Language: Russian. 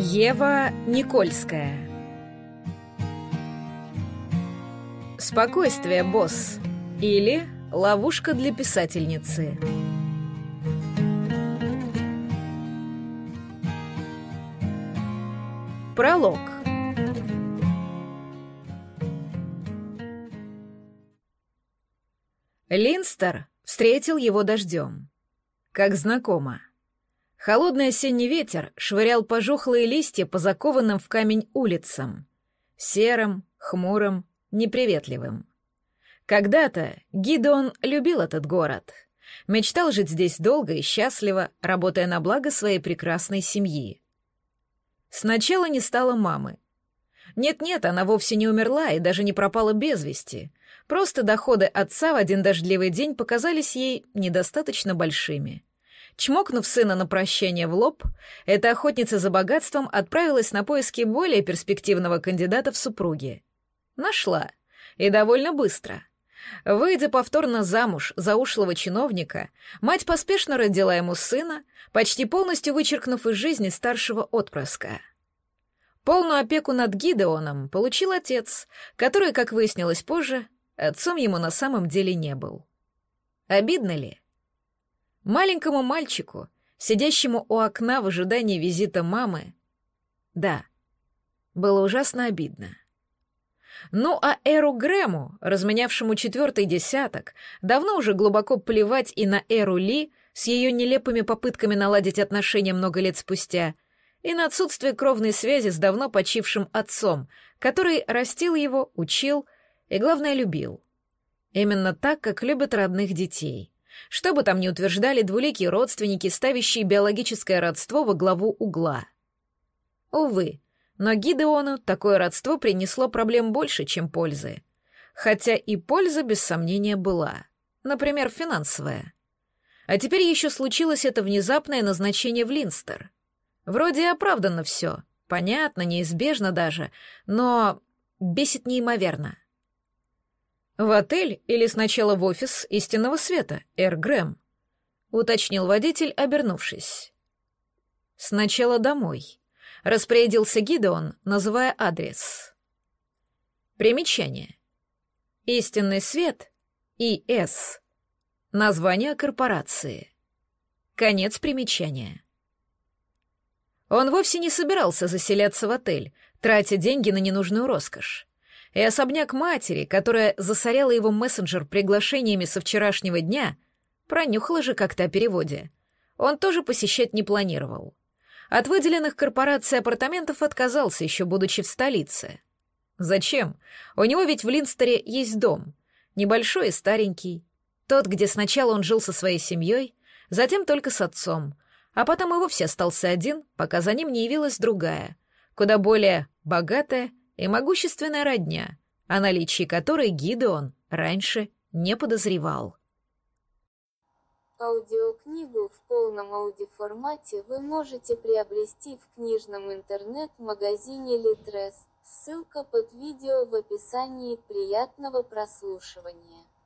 Ева Никольская «Спокойствие, босс» или «Ловушка для писательницы» Пролог Линстер встретил его дождем, как знакомо. Холодный осенний ветер швырял пожухлые листья по закованным в камень улицам. Серым, хмурым, неприветливым. Когда-то Гидон любил этот город. Мечтал жить здесь долго и счастливо, работая на благо своей прекрасной семьи. Сначала не стало мамы. Нет-нет, она вовсе не умерла и даже не пропала без вести. Просто доходы отца в один дождливый день показались ей недостаточно большими — Чмокнув сына на прощение в лоб, эта охотница за богатством отправилась на поиски более перспективного кандидата в супруги. Нашла. И довольно быстро. Выйдя повторно замуж за ушлого чиновника, мать поспешно родила ему сына, почти полностью вычеркнув из жизни старшего отпрыска. Полную опеку над Гидеоном получил отец, который, как выяснилось позже, отцом ему на самом деле не был. Обидно ли? Маленькому мальчику, сидящему у окна в ожидании визита мамы, да, было ужасно обидно. Ну а Эру Грэму, разменявшему четвертый десяток, давно уже глубоко плевать и на Эру Ли с ее нелепыми попытками наладить отношения много лет спустя, и на отсутствие кровной связи с давно почившим отцом, который растил его, учил и, главное, любил. Именно так, как любят родных детей. Что бы там ни утверждали двуликие родственники, ставящие биологическое родство во главу угла. Увы, но Гидеону такое родство принесло проблем больше, чем пользы. Хотя и польза, без сомнения, была. Например, финансовая. А теперь еще случилось это внезапное назначение в Линстер. Вроде и оправданно все, понятно, неизбежно даже, но бесит неимоверно. «В отель или сначала в офис истинного света, Эр Грэм?» — уточнил водитель, обернувшись. «Сначала домой», — распорядился Гидеон, называя адрес. Примечание. Истинный свет ИС. Название корпорации. Конец примечания. Он вовсе не собирался заселяться в отель, тратя деньги на ненужную роскошь и особняк матери, которая засоряла его мессенджер приглашениями со вчерашнего дня, пронюхала же как-то о переводе. Он тоже посещать не планировал. От выделенных корпораций апартаментов отказался, еще будучи в столице. Зачем? У него ведь в Линстере есть дом. Небольшой и старенький. Тот, где сначала он жил со своей семьей, затем только с отцом, а потом и вовсе остался один, пока за ним не явилась другая, куда более богатая и могущественная родня, о наличии которой Гидеон раньше не подозревал. Аудиокнигу в полном аудиоформате вы можете приобрести в книжном интернет-магазине Литрес. Ссылка под видео в описании. Приятного прослушивания.